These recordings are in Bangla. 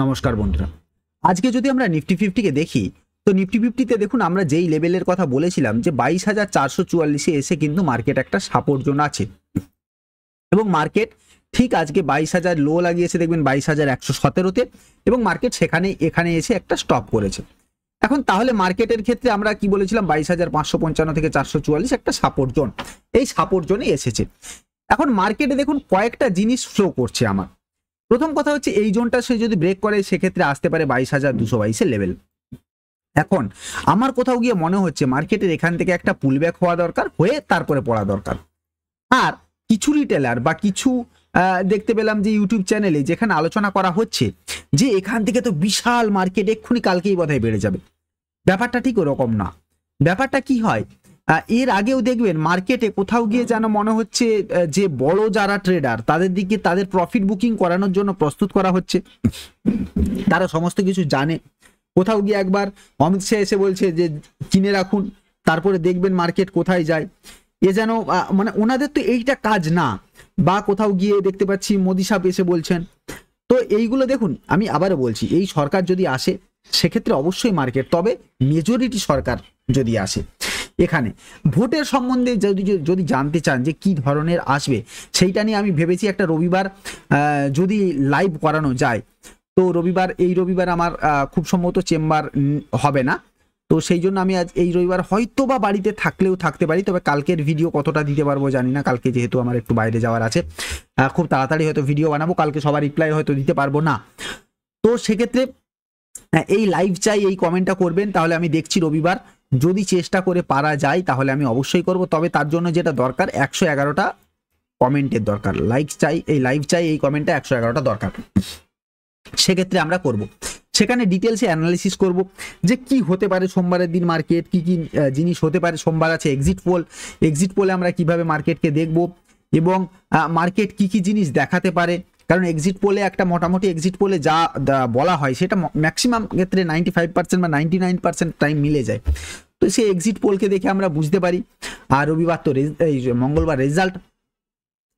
নমস্কার বন্ধুরা আজকে যদি আমরা নিফটি ফিফটিকে দেখি তো নিফটি ফিফটিতে দেখুন আমরা যেই লেভেলের কথা বলেছিলাম যে বাইশ হাজার চারশো চুয়াল্লিশে এসে কিন্তু মার্কেট একটা সাপোর্ট জোন আছে এবং মার্কেট ঠিক আজকে বাইশ হাজার লো লাগিয়েছে দেখবেন বাইশ হাজার একশো সতেরোতে এবং মার্কেট সেখানে এখানে এসে একটা স্টপ করেছে এখন তাহলে মার্কেটের ক্ষেত্রে আমরা কি বলেছিলাম বাইশ হাজার পাঁচশো পঞ্চান্ন থেকে চারশো চুয়াল্লিশ একটা সাপোর্ট জোন এই সাপোর্ট জোনে এসেছে এখন মার্কেটে দেখুন কয়েকটা জিনিস ফ্লো করছে আমার প্রথম কথা হচ্ছে এই জোনটা সে যদি ব্রেক করে সেক্ষেত্রে আসতে পারে বাইশ হাজার দুশো বাইশের লেভেল এখন আমার কোথাও গিয়ে মনে হচ্ছে মার্কেটের এখান থেকে একটা পুলব্যাক হওয়া দরকার হয়ে তারপরে পড়া দরকার আর কিছু রিটেলার বা কিছু দেখতে পেলাম যে ইউটিউব চ্যানেলে যেখানে আলোচনা করা হচ্ছে যে এখান থেকে তো বিশাল মার্কেট এক্ষুনি কালকেই বোধহয় বেড়ে যাবে ব্যাপারটা ঠিক ওরকম না ব্যাপারটা কি হয় এর আগেও দেখবেন মার্কেটে কোথাও গিয়ে যেন মনে হচ্ছে যে বড় যারা ট্রেডার তাদের দিকে তাদের প্রফিট বুকিং করানোর জন্য প্রস্তুত করা হচ্ছে তারা সমস্ত কিছু জানে কোথাও গিয়ে একবার অমিত শাহ এসে বলছে যে কিনে রাখুন তারপরে দেখবেন মার্কেট কোথায় যায় এ যেন মানে ওনাদের তো এইটা কাজ না বা কোথাও গিয়ে দেখতে পাচ্ছি মোদি সাহেব এসে বলছেন তো এইগুলো দেখুন আমি আবারও বলছি এই সরকার যদি আসে সেক্ষেত্রে অবশ্যই মার্কেট তবে মেজরিটি সরকার যদি আসে এখানে ভোটের সম্বন্ধে যদি যদি জানতে চান যে কি ধরনের আসবে সেইটা নিয়ে আমি ভেবেছি একটা রবিবার যদি লাইভ করানো যায় তো রবিবার এই রবিবার আমার খুব সম্ভবত চেম্বার হবে না তো সেই জন্য আমি আজ এই রবিবার হয়তো বা বাড়িতে থাকলেও থাকতে পারি তবে কালকের ভিডিও কতটা দিতে পারবো জানি না কালকে যেহেতু আমার একটু বাইরে যাওয়ার আছে খুব তাড়াতাড়ি হয়তো ভিডিও বানাবো কালকে সবার রিপ্লাই হয়তো দিতে পারবো না তো সেক্ষেত্রে এই লাইভ চাই এই কমেন্টটা করবেন তাহলে আমি দেখছি রবিবার যদি চেষ্টা করে পারা যায় তাহলে আমি অবশ্যই করব তবে তার জন্য যেটা দরকার একশো এগারোটা কমেন্টের দরকার লাইক চাই এই লাইভ চাই এই কমেন্টটা একশো এগারোটা দরকার সেক্ষেত্রে আমরা করব। সেখানে ডিটেলসে অ্যানালিসিস করব যে কি হতে পারে সোমবারের দিন মার্কেট কি কি জিনিস হতে পারে সোমবার আছে এক্সিট পোল এক্সিট পোলে আমরা কিভাবে মার্কেটকে দেখব এবং মার্কেট কি কি জিনিস দেখাতে পারে কারণ এক্সিট পোলে একটা মোটামুটি এক্সিট পোলে যা বলা হয় সেটা ম্যাক্সিমাম ক্ষেত্রে নাইনটি ফাইভ পার্সেন্ট বা নাইনটি নাইন পার্সেন্ট টাইম মিলে যায় তো সেই এক্সিট পোলকে দেখে আমরা বুঝতে পারি আর রবিবার তো এই মঙ্গলবার রেজাল্ট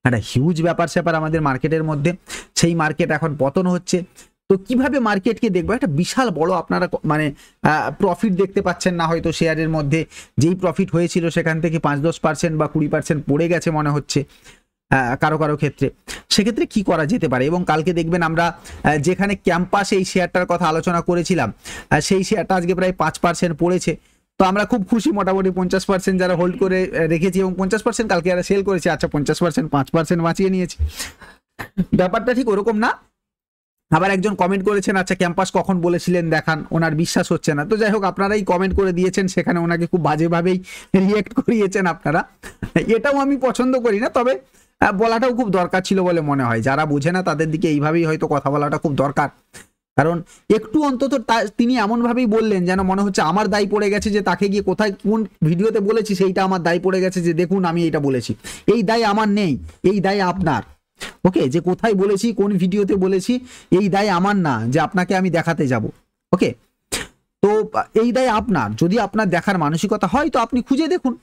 একটা হিউজ ব্যাপার স্যাপার আমাদের মার্কেটের মধ্যে সেই মার্কেট এখন পতন হচ্ছে তো কিভাবে মার্কেটকে দেখবো একটা বিশাল বড় আপনারা মানে প্রফিট দেখতে পাচ্ছেন না হয়তো শেয়ারের মধ্যে যেই প্রফিট হয়েছিল সেখান থেকে পাঁচ দশ পার্সেন্ট বা কুড়ি পার্সেন্ট পড়ে গেছে মনে হচ্ছে কারো কারো ক্ষেত্রে সেক্ষেত্রে কি করা যেতে পারে এবং কালকে দেখবেন আমরা যেখানে ক্যাম্পাসে এই শেয়ারটার কথা আলোচনা করেছিলাম সেই শেয়ারটা আজকে প্রায় পাঁচ পার্সেন্ট পড়েছে তো আমরা খুব খুশি মোটামুটি পঞ্চাশ পার্সেন্ট যারা হোল্ড করে রেখেছি এবং পঞ্চাশ পার্সেন্ট কালকে আর সেল করেছে আচ্ছা পঞ্চাশ পার্সেন্ট পাঁচ পার্সেন্ট বাঁচিয়ে নিয়েছি ব্যাপারটা ঠিক ওরকম না আবার একজন কমেন্ট করেছেন আচ্ছা ক্যাম্পাস কখন বলেছিলেন দেখান ওনার বিশ্বাস হচ্ছে না তো যাই হোক আপনারাই কমেন্ট করে দিয়েছেন সেখানে ওনাকে খুব বাজেভাবেই রিয়েক্ট করিয়েছেন আপনারা এটাও আমি পছন্দ করি না তবে বলাটাও খুব দরকার ছিল বলে মনে হয় যারা বুঝে না তাদের দিকে এইভাবেই হয়তো কথা বলাটা খুব দরকার কারণ একটু অন্তত তিনি এমনভাবেই বললেন যেন মনে হচ্ছে আমার দায় পড়ে গেছে যে তাকে গিয়ে কোথায় কোন ভিডিওতে বলেছি সেইটা আমার দায় পড়ে গেছে যে দেখুন আমি এটা বলেছি এই দায় আমার নেই এই দায় আপনার ওকে যে কোথায় বলেছি কোন ভিডিওতে বলেছি এই দায় আমার না যে আপনাকে আমি দেখাতে যাব ওকে তো এই দায় আপনার যদি আপনার দেখার মানসিকতা হয় তো আপনি খুঁজে দেখুন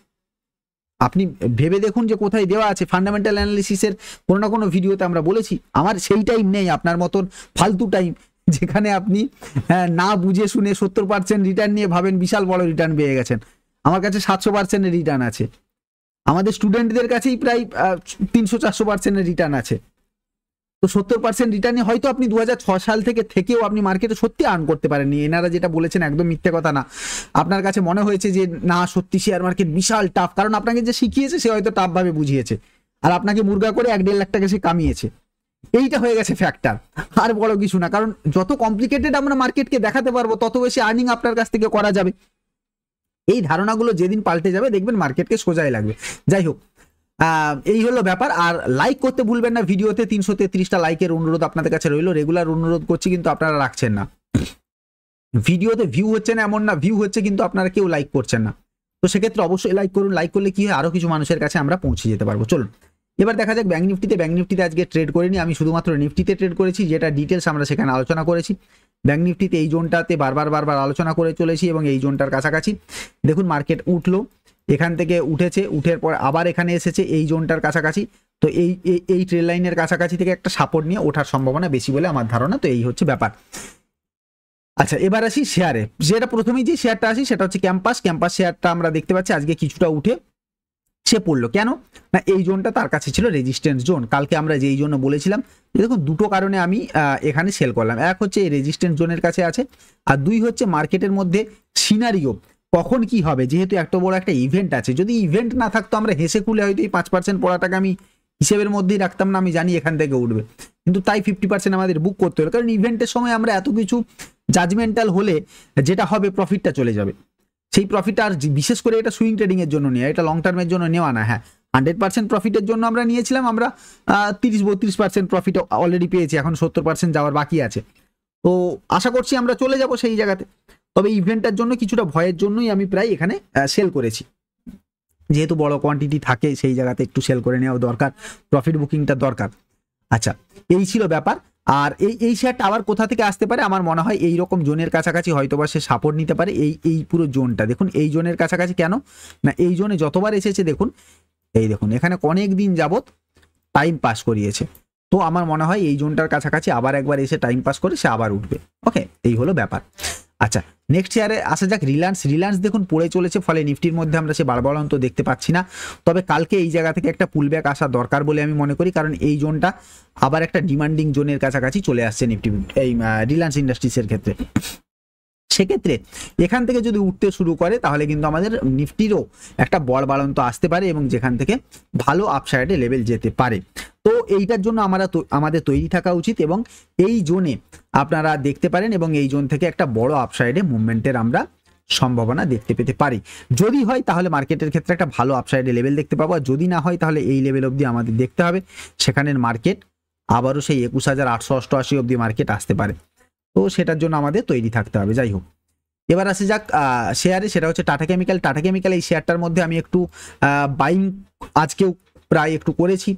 আপনি ভেবে দেখুন যে কোথায় দেওয়া আছে ফান্ডামেন্টাল অ্যানালিসিসের কোনো না কোনো ভিডিওতে আমরা বলেছি আমার সেই টাইম নেই আপনার মতন ফালতু টাইম যেখানে আপনি হ্যাঁ, না বুঝে শুনে সত্তর পার্সেন্ট রিটার্ন নিয়ে ভাবেন বিশাল বড় রিটার্ন পেয়ে গেছেন আমার কাছে সাতশো পার্সেন্টের রিটার্ন আছে আমাদের স্টুডেন্টদের কাছেই প্রায় তিনশো চারশো পার্সেন্টের রিটার্ন আছে তো সত্তর পার্সেন্ট রিটার্নে হয়তো আপনি দু সাল থেকে থেকেও আপনি মার্কেটে সত্যি আর্ন করতে পারেননি এনারা যেটা বলেছেন একদম মিথ্যে কথা না আপনার কাছে মনে হয়েছে যে না সত্যি শেয়ার মার্কেট বিশাল টাফ কারণ আপনাকে যে শিখিয়েছে সে হয়তো টাফভাবে বুঝিয়েছে আর আপনাকে মুরগা করে এক দেড় লাখ টাকা সে কামিয়েছে এইটা হয়ে গেছে ফ্যাক্টর আর বড় কিছু না কারণ যত কমপ্লিকেটেড আমরা মার্কেটকে দেখাতে পারবো তত বেশি আর্নিং আপনার কাছ থেকে করা যাবে এই ধারণাগুলো যেদিন পাল্টে যাবে দেখবেন মার্কেটকে সোজাই লাগবে যাই হোক এই হলো ব্যাপার আর লাইক করতে ভুলবেন না ভিডিওতে তিনশো তেত্রিশটা লাইকের অনুরোধ আপনাদের কাছে রইলো রেগুলার অনুরোধ করছি কিন্তু আপনারা রাখছেন না ভিডিওতে ভিউ হচ্ছে না এমন না ভিউ হচ্ছে কিন্তু আপনারা কেউ লাইক করছেন না তো সেক্ষেত্রে অবশ্যই লাইক করুন লাইক করলে কি হয় আরও কিছু মানুষের কাছে আমরা পৌঁছে যেতে পারবো চলুন এবার দেখা যাক ব্যাঙ্ক নিফটিতে ব্যাঙ্ক নিফটিতে আজকে ট্রেড করিনি আমি শুধুমাত্র নিফটিতে ট্রেড করেছি যেটা ডিটেলস আমরা সেখানে আলোচনা করেছি ব্যাঙ্ক নিফটিতে এই জোনটাতে বারবার বারবার আলোচনা করে চলেছি এবং এই জোনটার কাছাকাছি দেখুন মার্কেট উঠলো এখান থেকে উঠেছে উঠের পর আবার এখানে এসেছে এই জোনটার কাছাকাছি তো এই এই ট্রেড লাইনের কাছাকাছি থেকে একটা সাপোর্ট নিয়ে ওঠার সম্ভাবনা বেশি বলে আমার ধারণা তো এই হচ্ছে ব্যাপার আচ্ছা এবার আসি শেয়ারে যেটা প্রথমেই যে শেয়ারটা আসি সেটা হচ্ছে ক্যাম্পাস ক্যাম্পাস শেয়ারটা আমরা দেখতে পাচ্ছি আজকে কিছুটা উঠে সে পড়লো কেন না এই জোনটা তার কাছে ছিল রেজিস্ট্যান্স জোন কালকে আমরা যেই জন্য বলেছিলাম দেখুন দুটো কারণে আমি এখানে সেল করলাম এক হচ্ছে এই রেজিস্ট্যান্স জোনের কাছে আছে আর দুই হচ্ছে মার্কেটের মধ্যে সিনারিও কখন কি হবে যেহেতু একটা বড় একটা ইভেন্ট আছে যদি ইভেন্ট না থাকতো আমরা হেসে খুলে হয়তো এই পাঁচ পার্সেন্ট পড়াটাকে আমি হিসেবের মধ্যেই রাখতাম না আমি জানি এখান থেকে উঠবে কিন্তু তাই ফিফটি পার্সেন্ট আমাদের বুক করতে হবে কারণ ইভেন্টের সময় আমরা এত কিছু জাজমেন্টাল হলে যেটা হবে প্রফিটটা চলে যাবে সেই প্রফিট আর বিশেষ করে এটা সুইং ট্রেডিংয়ের জন্য নেওয়া এটা লং টার্মের জন্য নেওয়া না হ্যাঁ হান্ড্রেড পার্সেন্ট প্রফিটের জন্য আমরা নিয়েছিলাম আমরা তিরিশ বত্রিশ পার্সেন্ট প্রফিট অলরেডি পেয়েছি এখন সত্তর পার্সেন্ট যাওয়ার বাকি আছে তো আশা করছি আমরা চলে যাব সেই জায়গাতে তবে ইভেন্টটার জন্য কিছুটা ভয়ের জন্যই আমি প্রায় এখানে সেল করেছি যেহেতু বড় কোয়ান্টিটি থাকে সেই জায়গাতে একটু সেল করে নেওয়া দরকার প্রফিট বুকিংটা দরকার আচ্ছা এই ছিল ব্যাপার আর এই এই শেয়ারটা আবার কোথা থেকে আসতে পারে আমার মনে হয় এই রকম জোনের কাছাকাছি হয়তো বা সে সাপোর্ট নিতে পারে এই এই পুরো জোনটা দেখুন এই জোনের কাছাকাছি কেন না এই জোনে যতবার এসেছে দেখুন এই দেখুন এখানে অনেক দিন যাবৎ টাইম পাস করিয়েছে তো আমার মনে হয় এই জোনটার কাছাকাছি আবার একবার এসে টাইম পাস করে সে আবার উঠবে ওকে এই হলো ব্যাপার আচ্ছা নেক্সট ইয়ারে আসা যাক রিলায়েন্স রিলায়েন্স দেখুন পড়ে চলেছে ফলে নিফটির মধ্যে আমরা সে বারবার অন্ত দেখতে পাচ্ছি না তবে কালকে এই জায়গা থেকে একটা পুলব্যাক আসা দরকার বলে আমি মনে করি কারণ এই জোনটা আবার একটা ডিমান্ডিং জোনের কাছাকাছি চলে আসছে নিফটি এই রিলায়েন্স ইন্ডাস্ট্রিজের ক্ষেত্রে সেক্ষেত্রে এখান থেকে যদি উঠতে শুরু করে তাহলে কিন্তু আমাদের নিফটিরও একটা বড় বাড়ন্ত আসতে পারে এবং যেখান থেকে ভালো আপসাইডে লেভেল যেতে পারে তো এইটার জন্য আমরা আমাদের তৈরি থাকা উচিত এবং এই জোনে আপনারা দেখতে পারেন এবং এই জোন থেকে একটা বড় আপসাইডে মুভমেন্টের আমরা সম্ভাবনা দেখতে পেতে পারি যদি হয় তাহলে মার্কেটের ক্ষেত্রে একটা ভালো আপসাইডে লেভেল দেখতে পাবো আর যদি না হয় তাহলে এই লেভেল অবধি আমাদের দেখতে হবে সেখানের মার্কেট আবারও সেই একুশ হাজার আটশো অষ্টআশি অবধি মার্কেট আসতে পারে তো সেটার জন্য আমাদের তৈরি থাকতে হবে যাই হোক এবার আসে যাক শেয়ারে সেটা হচ্ছে টাটা কেমিক্যাল টাটা কেমিক্যাল এই শেয়ারটার মধ্যে আমি একটু বাইং আজকেও প্রায় একটু করেছি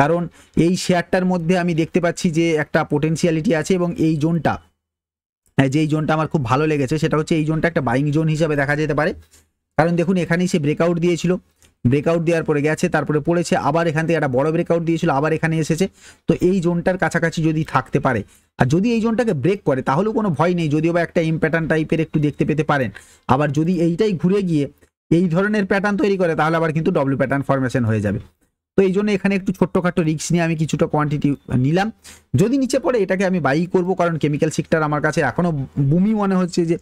কারণ এই শেয়ারটার মধ্যে আমি দেখতে পাচ্ছি যে একটা পোটেন্সিয়ালিটি আছে এবং এই জোনটা হ্যাঁ, যেই জোনটা আমার খুব ভালো লেগেছে সেটা হচ্ছে এই জোনটা একটা বাইং জোন হিসাবে দেখা যেতে পারে কারণ দেখুন এখানেই সে ব্রেকআউট দিয়েছিল ব্রেকআউট দেওয়ার পরে গেছে তারপরে পড়েছে আবার এখান থেকে একটা বড় ব্রেকআউট দিয়েছিল আবার এখানে এসেছে তো এই জোনটার কাছাকাছি যদি থাকতে পারে আর যদি এই জোনটাকে ব্রেক করে তাহলেও কোনো ভয় নেই যদিও বা একটা ইম প্যাটার্ন টাইপের একটু দেখতে পেতে পারেন আবার যদি এইটাই ঘুরে গিয়ে এই ধরনের প্যাটার্ন তৈরি করে তাহলে আবার কিন্তু ডব্লিউ প্যাটার্ন ফরমেশন হয়ে যাবে তো এই জন্য এখানে একটু ছোট্টখাটো রিক্স নিয়ে আমি কিছুটা কোয়ান্টিটি নিলাম যদি নিচে পড়ে এটাকে আমি বাই করব কারণ কেমিক্যাল সেক্টর আমার কাছে এখনও বুমি মনে হচ্ছে যে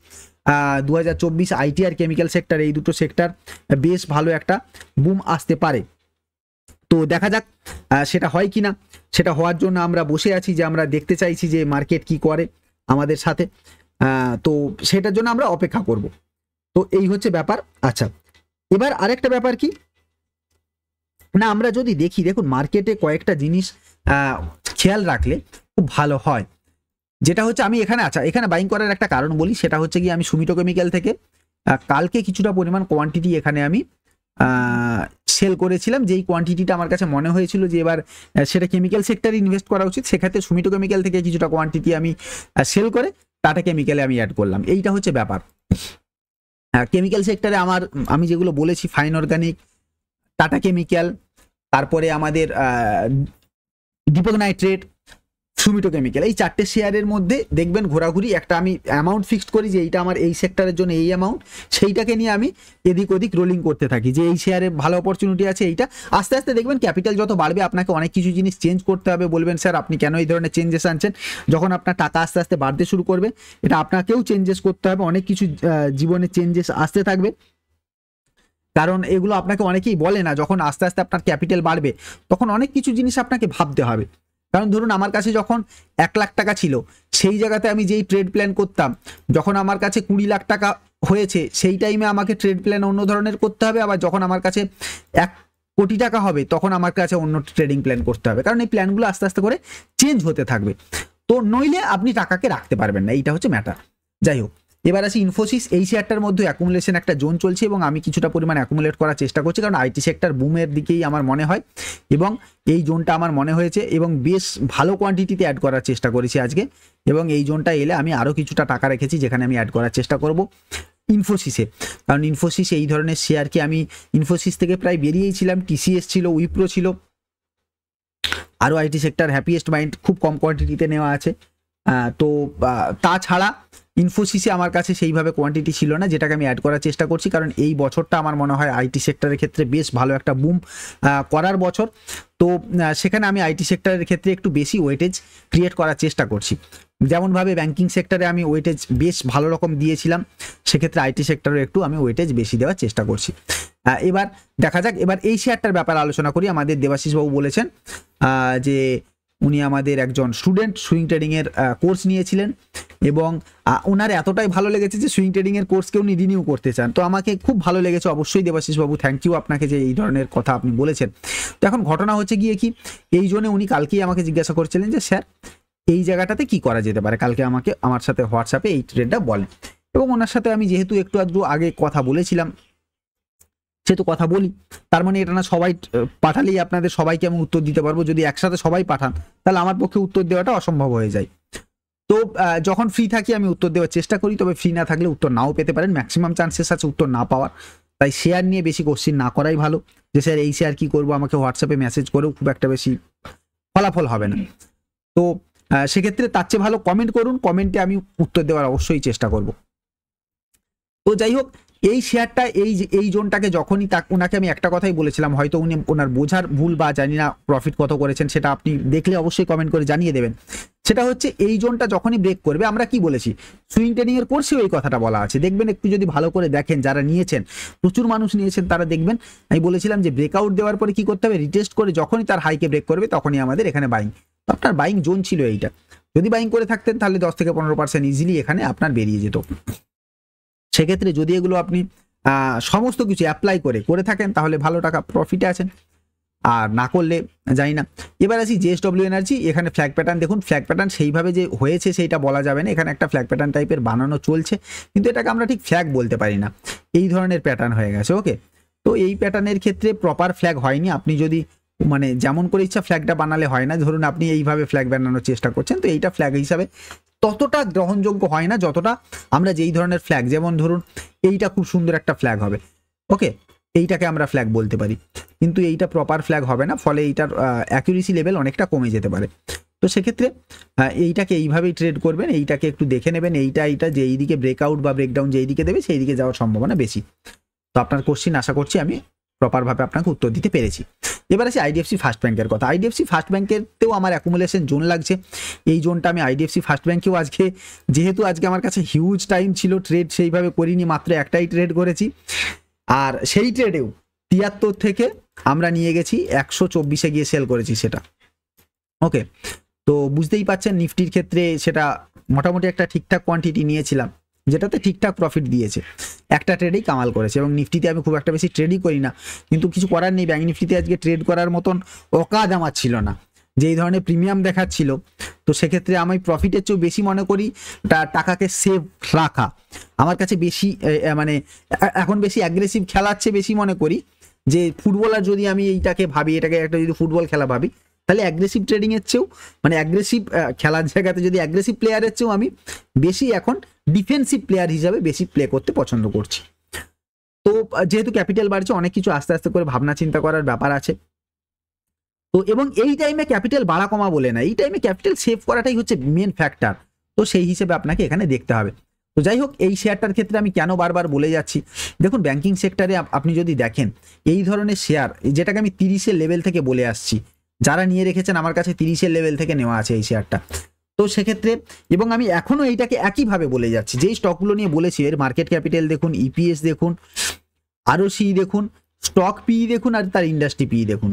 দু হাজার চব্বিশ আইটি আর কেমিক্যাল সেক্টর এই দুটো সেক্টর বেশ ভালো একটা বুম আসতে পারে তো দেখা যাক সেটা হয় কি না সেটা হওয়ার জন্য আমরা বসে আছি যে আমরা দেখতে চাইছি যে মার্কেট কি করে আমাদের সাথে তো সেটার জন্য আমরা অপেক্ষা করব তো এই হচ্ছে ব্যাপার আচ্ছা এবার আরেকটা ব্যাপার কি না আমরা যদি দেখি দেখুন মার্কেটে কয়েকটা জিনিস খেয়াল রাখলে খুব ভালো হয় যেটা হচ্ছে আমি এখানে আচ্ছা এখানে বাইং করার একটা কারণ বলি সেটা হচ্ছে কি আমি সুমিটো কেমিক্যাল থেকে কালকে কিছুটা পরিমাণ কোয়ান্টিটি এখানে আমি সেল করেছিলাম যেই কোয়ান্টিটিটা আমার কাছে মনে হয়েছিল যে এবার সেটা কেমিক্যাল সেক্টরে ইনভেস্ট করা উচিত সেক্ষেত্রে সুমিটো কেমিক্যাল থেকে কিছুটা কোয়ান্টিটি আমি সেল করে টাটা কেমিক্যালে আমি অ্যাড করলাম এইটা হচ্ছে ব্যাপার কেমিক্যাল সেক্টরে আমার আমি যেগুলো বলেছি ফাইন অর্গানিক টাটা কেমিক্যাল তারপরে আমাদের দীপক নাইট্রেট সুমিটো কেমিক্যাল এই চারটে শেয়ারের মধ্যে দেখবেন ঘোরাঘুরি একটা আমি অ্যামাউন্ট ফিক্সড করি যে এইটা আমার এই সেক্টরের জন্য এই অ্যামাউন্ট সেইটাকে নিয়ে আমি এদিক ওদিক রোলিং করতে থাকি যে এই শেয়ারে ভালো অপরচুনিটি আছে এইটা আস্তে আস্তে দেখবেন ক্যাপিটাল যত বাড়বে আপনাকে অনেক কিছু জিনিস চেঞ্জ করতে হবে বলবেন স্যার আপনি কেন এই ধরনের চেঞ্জেস আনছেন যখন আপনার টাকা আস্তে আস্তে বাড়তে শুরু করবে এটা আপনাকেও চেঞ্জেস করতে হবে অনেক কিছু জীবনে চেঞ্জেস আসতে থাকবে কারণ এগুলো আপনাকে অনেকেই বলে না যখন আস্তে আস্তে আপনার ক্যাপিটাল বাড়বে তখন অনেক কিছু জিনিস আপনাকে ভাবতে হবে কারণ ধরুন আমার কাছে যখন এক লাখ টাকা ছিল সেই জায়গাতে আমি যেই ট্রেড প্ল্যান করতাম যখন আমার কাছে কুড়ি লাখ টাকা হয়েছে সেই টাইমে আমাকে ট্রেড প্ল্যান অন্য ধরনের করতে হবে আবার যখন আমার কাছে এক কোটি টাকা হবে তখন আমার কাছে অন্য ট্রেডিং প্ল্যান করতে হবে কারণ এই প্ল্যানগুলো আস্তে আস্তে করে চেঞ্জ হতে থাকবে তো নইলে আপনি টাকাকে রাখতে পারবেন না এইটা হচ্ছে ম্যাটার যাই হোক এবার আসি ইনফোসিস এই শেয়ারটার মধ্যে অ্যাকুমুলেশন একটা জোন চলছে এবং আমি কিছুটা পরিমাণ অ্যাকুমুলেট করার চেষ্টা করছি কারণ আইটি সেক্টর বুমের দিকেই আমার মনে হয় এবং এই জোনটা আমার মনে হয়েছে এবং বেশ ভালো কোয়ান্টিটিতে অ্যাড করার চেষ্টা করেছি আজকে এবং এই জোনটা এলে আমি আরও কিছুটা টাকা রেখেছি যেখানে আমি অ্যাড করার চেষ্টা করব ইনফোসিসে কারণ ইনফোসিস এই ধরনের শেয়ারকে আমি ইনফোসিস থেকে প্রায় বেরিয়েছিলাম টিসিএস ছিল উইপ্রো ছিল আরও আইটি সেক্টর হ্যাপিয়েস্ট মাইন্ড খুব কম কোয়ান্টিটিতে নেওয়া আছে তো তাছাড়া ইনফোসিসে আমার কাছে সেইভাবে কোয়ান্টিটি ছিল না যেটাকে আমি অ্যাড করার চেষ্টা করছি কারণ এই বছরটা আমার মনে হয় আইটি সেক্টরের ক্ষেত্রে বেশ ভালো একটা বুম করার বছর তো সেখানে আমি আইটি সেক্টরের ক্ষেত্রে একটু বেশি ওয়েটেজ ক্রিয়েট করার চেষ্টা করছি যেমনভাবে ব্যাংকিং সেক্টরে আমি ওয়েটেজ বেশ ভালো রকম দিয়েছিলাম সেক্ষেত্রে আইটি সেক্টরে একটু আমি ওয়েটেজ বেশি দেওয়ার চেষ্টা করছি এবার দেখা যাক এবার এই শেয়ারটার ব্যাপারে আলোচনা করি আমাদের দেবাশিসবাবু বলেছেন যে উনি আমাদের একজন স্টুডেন্ট সুইং ট্রেডিংয়ের কোর্স নিয়েছিলেন এবং ওনার এতটাই ভালো লেগেছে যে সুইং ট্রেডিংয়ের কোর্সকে উনি রিনিউ করতে চান তো আমাকে খুব ভালো লেগেছে অবশ্যই দেবাশিসবাবু থ্যাংক ইউ আপনাকে যে এই ধরনের কথা আপনি বলেছেন তো এখন ঘটনা হচ্ছে গিয়ে কি এই জন্য উনি কালকেই আমাকে জিজ্ঞাসা করছিলেন যে স্যার এই জায়গাটাতে কি করা যেতে পারে কালকে আমাকে আমার সাথে হোয়াটসঅ্যাপে এই ট্রেডটা বলেন এবং ওনার সাথে আমি যেহেতু একটু আধটু আগে কথা বলেছিলাম সে তো কথা বলি তার মানে এটা না সবাই পাঠালেই আপনাদের সবাইকে আমি উত্তর দিতে পারবো যদি একসাথে সবাই পাঠান তাহলে আমার পক্ষে উত্তর দেওয়াটা অসম্ভব হয়ে যায় তো যখন ফ্রি থাকি আমি উত্তর দেওয়ার চেষ্টা করি তবে ফ্রি না থাকলে উত্তর নাও পেতে পারেন ম্যাক্সিমাম চান্সেস আছে উত্তর না পাওয়ার তাই শেয়ার নিয়ে বেশি কোশ্চিন না করাই ভালো যে স্যার এই শেয়ার কি করবো আমাকে হোয়াটসঅ্যাপে মেসেজ করেও খুব একটা বেশি ফলাফল হবে না তো সেক্ষেত্রে তার চেয়ে ভালো কমেন্ট করুন কমেন্টে আমি উত্তর দেওয়ার অবশ্যই চেষ্টা করব তো যাই হোক এই শেয়ারটা এই এই জোনটাকে যখনই তা ওনাকে আমি একটা কথাই বলেছিলাম হয়তো উনি ওনার বোঝার ভুল বা জানি না প্রফিট কত করেছেন সেটা আপনি দেখলে অবশ্যই কমেন্ট করে জানিয়ে দেবেন সেটা হচ্ছে এই জোনটা যখনই ব্রেক করবে আমরা কি বলেছি সুইং ট্রেনিং এর কোর্সেও এই কথাটা বলা আছে দেখবেন একটু যদি ভালো করে দেখেন যারা নিয়েছেন প্রচুর মানুষ নিয়েছেন তারা দেখবেন আমি বলেছিলাম যে ব্রেকআউট দেওয়ার পরে কি করতে হবে রিটেস্ট করে যখনই তার হাইকে ব্রেক করবে তখনই আমাদের এখানে বাইং আপনার বাইং জোন ছিল এইটা যদি বাইং করে থাকতেন তাহলে দশ থেকে পনেরো পার্সেন্ট ইজিলি এখানে আপনার বেরিয়ে যেত সেক্ষেত্রে যদি এগুলো আপনি সমস্ত কিছু অ্যাপ্লাই করে করে থাকেন তাহলে ভালো টাকা প্রফিটে আছেন আর না করলে জানি না এবার আসি জেএসডব্লিউ এনার্জি এখানে ফ্ল্যাগ প্যাটার্ন দেখুন ফ্ল্যাগ প্যাটার্ন সেইভাবে যে হয়েছে সেইটা বলা যাবে না এখানে একটা ফ্ল্যাগ প্যাটার্ন টাইপের বানানো চলছে কিন্তু এটাকে আমরা ঠিক ফ্ল্যাগ বলতে পারি না এই ধরনের প্যাটার্ন হয়ে গেছে ওকে তো এই প্যাটার্নের ক্ষেত্রে প্রপার ফ্ল্যাগ হয়নি আপনি যদি মানে যেমন করে ইচ্ছা ফ্ল্যাগটা বানালে হয় না ধরুন আপনি এইভাবে ফ্ল্যাগ বানানোর চেষ্টা করছেন তো এইটা ফ্ল্যাগ হিসাবে ততটা গ্রহণযোগ্য হয় না যতটা আমরা যেই ধরনের ফ্ল্যাগ যেমন ধরুন এইটা খুব সুন্দর একটা ফ্ল্যাগ হবে ওকে এইটাকে আমরা ফ্ল্যাগ বলতে পারি কিন্তু এইটা প্রপার ফ্ল্যাগ হবে না ফলে এইটার অ্যাকুরেসি লেভেল অনেকটা কমে যেতে পারে তো সেক্ষেত্রে এইটাকে এইভাবেই ট্রেড করবেন এইটাকে একটু দেখে নেবেন এইটা এইটা যেই দিকে ব্রেকআউট বা ব্রেকডাউন যেই দিকে দেবে সেই দিকে যাওয়ার সম্ভাবনা বেশি তো আপনার কোশ্চিন আশা করছি আমি প্রপারভাবে আপনাকে উত্তর দিতে পেরেছি এবার আছে আইডিএফসি ফার্স্ট ব্যাংকের কথা আইডিএফসি ফার্স্ট ব্যাংকেরতেও আমার অ্যাকুমুলেশন জোন লাগছে এই জোনটা আমি আইডিএফসি ফার্স্ট ব্যাংকেও আজকে যেহেতু আজকে আমার কাছে হিউজ টাইম ছিল ট্রেড সেইভাবে করিনি মাত্র একটাই ট্রেড করেছি আর সেই ট্রেডেও তিয়াত্তর থেকে আমরা নিয়ে গেছি একশো চব্বিশে গিয়ে সেল করেছি সেটা ওকে তো বুঝতেই পাচ্ছেন নিফটির ক্ষেত্রে সেটা মোটামুটি একটা ঠিকঠাক কোয়ান্টিটি নিয়েছিলাম যেটাতে ঠিকঠাক প্রফিট দিয়েছে একটা ট্রেডেই কামাল করেছে এবং নিফটিতে আমি খুব একটা বেশি ট্রেডই করি না কিন্তু কিছু করার নেই ব্যাঙ্ক নিফটিতে আজকে ট্রেড করার মতন অকাজ আমার ছিল না যেই ধরনের প্রিমিয়াম দেখাচ্ছিল তো সেক্ষেত্রে আমি প্রফিটের চেয়েও বেশি মনে করি টাকাকে সেভ রাখা আমার কাছে বেশি মানে এখন বেশি অ্যাগ্রেসিভ খেলার চেয়ে বেশি মনে করি যে ফুটবলার যদি আমি এইটাকে ভাবি এটাকে একটা যদি ফুটবল খেলা ভাবি তাহলে অ্যাগ্রেসিভ ট্রেডিংয়ের চেয়েও মানে অ্যাগ্রেসিভ খেলার জায়গাতে যদি অ্যাগ্রেসিভ প্লেয়ারের চেয়েও আমি বেশি এখন ডিফেন্সিভ প্লেয়ার হিসাবে বেশি প্লে করতে পছন্দ করছি তো যেহেতু ক্যাপিটাল বাড়ছে অনেক কিছু আস্তে আস্তে করে ভাবনা চিন্তা করার ব্যাপার আছে তো এবং এই টাইমে ক্যাপিটাল বাড়া কমা বলে না এই টাইমে ক্যাপিটাল সেভ করাটাই হচ্ছে মেন ফ্যাক্টর তো সেই হিসেবে আপনাকে এখানে দেখতে হবে তো যাই হোক এই শেয়ারটার ক্ষেত্রে আমি কেন বারবার বলে যাচ্ছি দেখুন ব্যাংকিং সেক্টরে আপনি যদি দেখেন এই ধরনের শেয়ার যেটাকে আমি তিরিশের লেভেল থেকে বলে আসছি যারা নিয়ে রেখেছেন আমার কাছে তিরিশের লেভেল থেকে নেওয়া আছে এই শেয়ারটা তো সেক্ষেত্রে এবং আমি এখনও এইটাকে একইভাবে বলে যাচ্ছি যেই স্টকগুলো নিয়ে বলেছি এর মার্কেট ক্যাপিটাল দেখুন ইপিএস e দেখুন আরও সিই দেখুন স্টক পিই e দেখুন আর তার ইন্ডাস্ট্রি পিই e দেখুন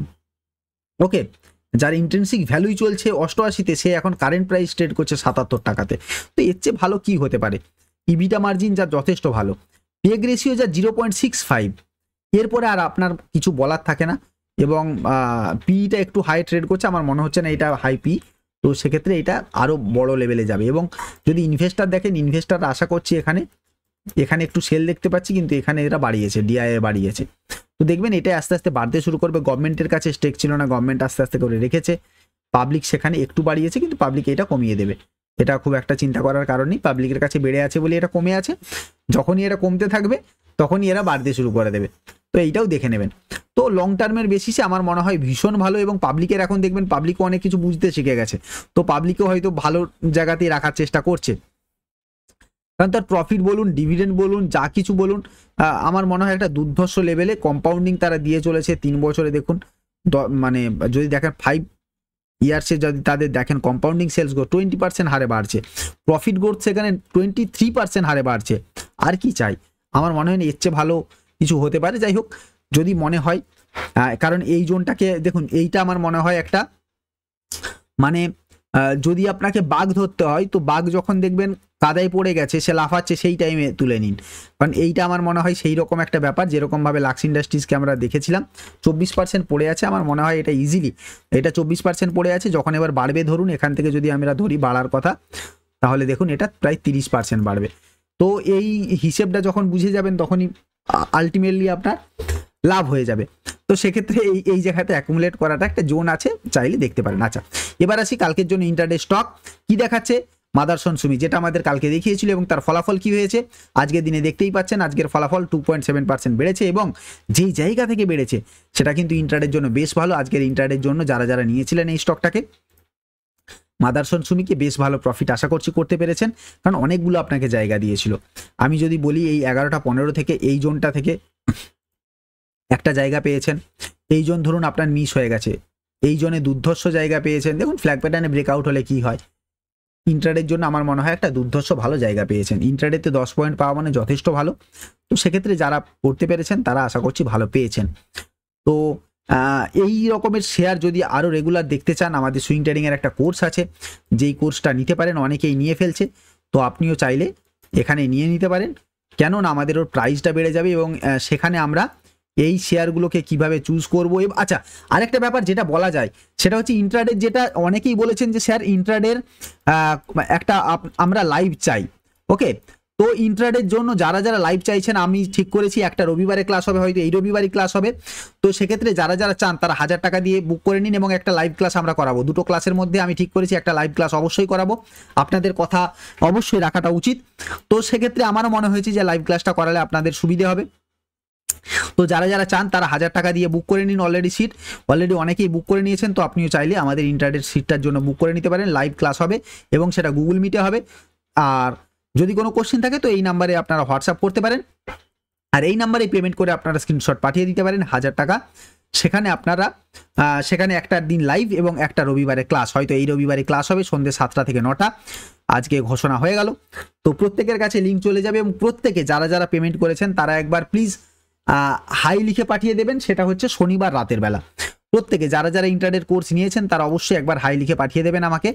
ওকে যার ইন্টেন্সিক ভ্যালুই চলছে অষ্টআশিতে সে এখন কারেন্ট প্রাইস ট্রেড করছে সাতাত্তর টাকাতে তো এর চেয়ে ভালো কি হতে পারে ইবিটা মার্জিন যা যথেষ্ট ভালো পেগ রেশিও যা জিরো পয়েন্ট সিক্স ফাইভ এরপরে আর আপনার কিছু বলার থাকে না এবং পিইটা একটু হাই ট্রেড করছে আমার মনে হচ্ছে না এটা হাই পি তো সেক্ষেত্রে এটা আরও বড় লেভেলে যাবে এবং যদি ইনভেস্টার দেখেন ইনভেস্টার আশা করছি এখানে এখানে একটু সেল দেখতে পাচ্ছি কিন্তু এখানে এরা বাড়িয়েছে ডিআইএ বাড়িয়েছে তো দেখবেন এটা আস্তে আস্তে বাড়তে শুরু করবে গভর্নমেন্টের কাছে স্টেক ছিল না গভর্নমেন্ট আস্তে আস্তে করে রেখেছে পাবলিক সেখানে একটু বাড়িয়েছে কিন্তু পাবলিক এটা কমিয়ে দেবে এটা খুব একটা চিন্তা করার কারণ নেই পাবলিকের কাছে বেড়ে আছে বলে এটা কমে আছে যখনই এটা কমতে থাকবে তখনই এরা বাড়তে শুরু করে দেবে তো এইটাও দেখে নেবেন তো লং টার্মের বেসিসে আমার মনে হয় ভীষণ ভালো এবং পাবলিকের এখন দেখবেন পাবলিকও অনেক কিছু বুঝতে শিখে গেছে তো পাবলিকও হয়তো ভালো জায়গাতেই রাখার চেষ্টা করছে কারণ তার প্রফিট বলুন ডিভিডেন্ড বলুন যা কিছু বলুন আমার মনে হয় একটা দুর্ধর্ষ লেভেলে কম্পাউন্ডিং তারা দিয়ে চলেছে তিন বছরে দেখুন মানে যদি দেখেন ফাইভ ইয়ার্সে যদি তাদের দেখেন compounding sales growth twenty percent হারে বাড়ছে প্রফিট গ্রোথ সেখানে টোয়েন্টি থ্রি পার্সেন্ট হারে বাড়ছে আর কি চাই আমার মনে হয় এর চেয়ে ভালো কিছু হতে পারে যাই হোক যদি মনে হয় কারণ এই জোনটাকে দেখুন এইটা আমার মনে হয় একটা মানে যদি আপনাকে বাঘ ধরতে হয় তো বাঘ যখন দেখবেন কাদায় পড়ে গেছে সে লাফাচ্ছে সেই টাইমে তুলে নিন কারণ এইটা আমার মনে হয় সেই রকম একটা ব্যাপার যেরকমভাবে লাক্স ইন্ডাস্ট্রিজকে আমরা দেখেছিলাম চব্বিশ পার্সেন্ট পড়ে আছে আমার মনে হয় এটা ইজিলি এটা চব্বিশ পার্সেন্ট পড়ে আছে যখন এবার বাড়বে ধরুন এখান থেকে যদি আমরা ধরি বাড়ার কথা তাহলে দেখুন এটা প্রায় তিরিশ পার্সেন্ট বাড়বে তো এই হিসেবটা যখন বুঝে যাবেন তখনই আলটিমেটলি আপনার লাভ হয়ে যাবে তো সেক্ষেত্রে এই এই জায়গাতে অ্যাকুমুলেট করাটা একটা জোন আছে চাইলে দেখতে পারেন আচ্ছা এবার আসি কালকের জন্য ইন্টারডে স্টক কি দেখাচ্ছে মাদারসন সুমি যেটা আমাদের কালকে দেখিয়েছিল এবং তার ফলাফল কি হয়েছে আজকের দিনে দেখতেই পাচ্ছেন আজকের ফলাফল টু পয়েন্ট সেভেন পার্সেন্ট বেড়েছে এবং যেই জায়গা থেকে বেড়েছে সেটা কিন্তু ইন্টারডের জন্য বেশ ভালো আজকের ইন্টারডের জন্য যারা যারা নিয়েছিলেন এই স্টকটাকে মাদারসন সুমিকে বেশ ভালো প্রফিট আশা করছি করতে পেরেছেন কারণ অনেকগুলো আপনাকে জায়গা দিয়েছিল আমি যদি বলি এই এগারোটা পনেরো থেকে এই জোনটা থেকে একটা জায়গা পেয়েছেন এই জোন ধরুন আপনার মিস হয়ে গেছে এই জোনে দুর্ধর্ষ জায়গা পেয়েছেন দেখুন ফ্ল্যাগ প্যাটার্নে ব্রেকআউট হলে কি হয় ইন্টারের জন্য আমার মনে হয় একটা দুর্ধর্ষ ভালো জায়গা পেয়েছেন ইন্টারেতে দশ পয়েন্ট পাওয়া মানে যথেষ্ট ভালো তো সেক্ষেত্রে যারা করতে পেরেছেন তারা আশা করছি ভালো পেয়েছেন তো এই রকমের শেয়ার যদি আরও রেগুলার দেখতে চান আমাদের সুইং ট্রেডিংয়ের একটা কোর্স আছে যেই কোর্সটা নিতে পারেন অনেকেই নিয়ে ফেলছে তো আপনিও চাইলে এখানে নিয়ে নিতে পারেন কেননা আমাদের ওর প্রাইসটা বেড়ে যাবে এবং সেখানে আমরা এই শেয়ারগুলোকে কিভাবে চুজ করব আচ্ছা আরেকটা ব্যাপার যেটা বলা যায় সেটা হচ্ছে ইন্ট্রাডের যেটা অনেকেই বলেছেন যে স্যার ইন্ট্রাডের একটা আমরা লাইভ চাই ওকে তো ইন্টারনেটের জন্য যারা যারা লাইভ চাইছেন আমি ঠিক করেছি একটা রবিবারে ক্লাস হবে হয়তো এই রবিবারই ক্লাস হবে তো সেক্ষেত্রে যারা যারা চান তারা হাজার টাকা দিয়ে বুক করে নিন এবং একটা লাইভ ক্লাস আমরা করাবো দুটো ক্লাসের মধ্যে আমি ঠিক করেছি একটা লাইভ ক্লাস অবশ্যই করাবো আপনাদের কথা অবশ্যই রাখাটা উচিত তো সেক্ষেত্রে আমারও মনে হয়েছে যে লাইভ ক্লাসটা করালে আপনাদের সুবিধে হবে তো যারা যারা চান তারা হাজার টাকা দিয়ে বুক করে নিন অলরেডি সিট অলরেডি অনেকেই বুক করে নিয়েছেন তো আপনিও চাইলে আমাদের ইন্টারনেট সিটটার জন্য বুক করে নিতে পারেন লাইভ ক্লাস হবে এবং সেটা গুগল মিটে হবে আর যদি কোনো কোশ্চেন থাকে তো এই নাম্বারে আপনারা হোয়াটসঅ্যাপ করতে পারেন আর এই নাম্বারে পেমেন্ট করে আপনারা স্ক্রিনশট পাঠিয়ে দিতে পারেন হাজার টাকা সেখানে আপনারা সেখানে একটা দিন লাইভ এবং একটা রবিবারে ক্লাস হয়তো এই রবিবারে ক্লাস হবে সন্ধ্যে সাতটা থেকে নটা আজকে ঘোষণা হয়ে গেল তো প্রত্যেকের কাছে লিঙ্ক চলে যাবে এবং প্রত্যেকে যারা যারা পেমেন্ট করেছেন তারা একবার প্লিজ হাই লিখে পাঠিয়ে দেবেন সেটা হচ্ছে শনিবার রাতের বেলা প্রত্যেকে যারা যারা ইন্টারনেট কোর্স নিয়েছেন তারা অবশ্যই একবার হাই লিখে পাঠিয়ে দেবেন আমাকে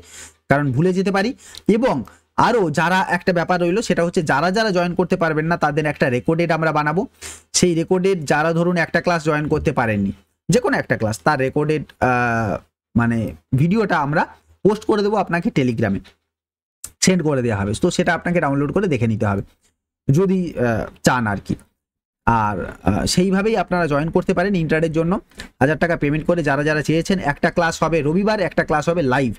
কারণ ভুলে যেতে পারি এবং আরও যারা একটা ব্যাপার রইল সেটা হচ্ছে যারা যারা জয়েন করতে পারবেন না তাদের একটা রেকর্ডেড আমরা বানাবো সেই রেকর্ডেড যারা ধরুন একটা ক্লাস জয়েন করতে পারেননি যে কোনো একটা ক্লাস তার রেকর্ডেড মানে ভিডিওটা আমরা পোস্ট করে দেবো আপনাকে টেলিগ্রামে সেন্ড করে দেওয়া হবে তো সেটা আপনাকে ডাউনলোড করে দেখে নিতে হবে যদি চান আর কি আর সেইভাবেই আপনারা জয়েন করতে পারেন ইন্টারের জন্য হাজার টাকা পেমেন্ট করে যারা যারা চেয়েছেন একটা ক্লাস হবে রবিবার একটা ক্লাস হবে লাইভ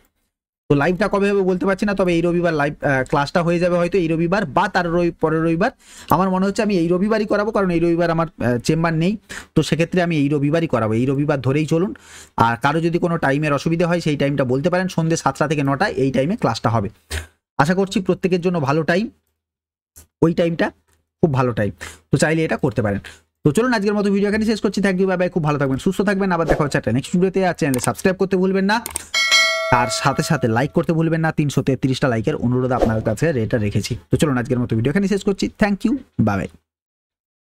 তো লাইভটা কবে হবে বলতে পারছি না তবে এই রবিবার লাইভ ক্লাসটা হয়ে যাবে হয়তো এই রবিবার বা তার রবি পরের রবিবার আমার মনে হচ্ছে আমি এই রবিবারই করাবো কারণ এই রবিবার আমার চেম্বার নেই তো সেক্ষেত্রে আমি এই রবিবারই করাবো এই রবিবার ধরেই চলুন আর কারো যদি কোনো টাইমের অসুবিধা হয় সেই টাইমটা বলতে পারেন সন্ধ্যে সাতটা থেকে নটা এই টাইমে ক্লাসটা হবে আশা করছি প্রত্যেকের জন্য ভালো টাইম ওই টাইমটা খুব ভালো টাইম তো চাইলে এটা করতে পারেন তো চলুন আজকের মতো ভিডিও এখানে শেষ করছি থ্যাংক ইউ বাই খুব ভালো থাকবেন সুস্থ থাকবেন আবার দেখা হচ্ছে একটা নেক্সট ভিডিওতে আর চ্যানেলে সাবস্ক্রাইব করতে ভুলবেন না তার সাথে সাথে লাইক করতে ভুলবেন না তিনশো তেত্রিশটা লাইকের অনুরোধ আপনার কাছে রেটা রেখেছি তো চলুন আজকের মতো ভিডিও এখানে শেষ করছি থ্যাংক ইউ বাবাই